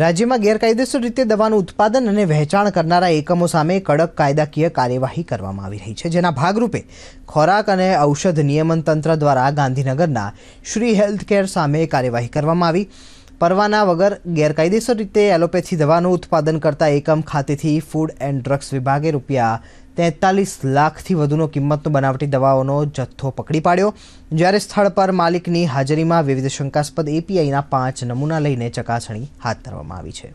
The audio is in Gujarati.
રાજ્યમાં ગેરકાયદેસર રીતે દવાનું ઉત્પાદન અને વહેંચાણ કરનારા એકમો સામે કડક કાયદાકીય કાર્યવાહી કરવામાં આવી રહી છે જેના ભાગરૂપે ખોરાક અને ઔષધ નિયમન તંત્ર દ્વારા ગાંધીનગરના શ્રી હેલ્થ કેર સામે કાર્યવાહી કરવામાં આવી પરવાના વગર ગેરકાયદેસર રીતે એલોપેથી દવાનું ઉત્પાદન કરતા એકમ ખાતેથી ફૂડ એન્ડ ડ્રગ્સ વિભાગે રૂપિયા તેતાલીસ લાખથી વધુનો કિંમતનો બનાવટી દવાઓનો જથ્થો પકડી પાડ્યો જ્યારે સ્થળ પર માલિકની હાજરીમાં વિવિધ શંકાસ્પદ એપીઆઈના પાંચ નમૂના લઈને ચકાસણી હાથ ધરવામાં આવી છે